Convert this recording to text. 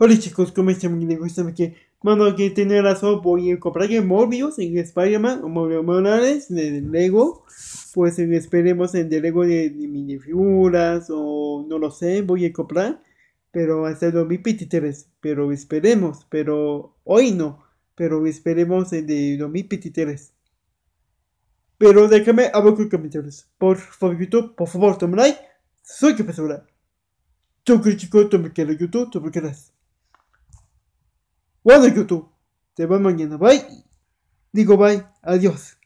Hola chicos, ¿cómo están? Me gusta que mano que tiene razón, voy a comprar que Morbius en Spider-Man o Morbius Morales de Lego. Pues eh, esperemos en de Lego de, minifiguras o no lo sé, voy a comprar. Pero hasta 2023, pero esperemos, pero hoy no, pero esperemos en de 2023. Pero déjame abajo en comentarios. Por favor, YouTube, por favor, toma like. Soy que persona. Tú que chicos, tú me YouTube, tú me quieres. Bueno YouTube. Te va mañana. Bye. Digo bye. Adiós.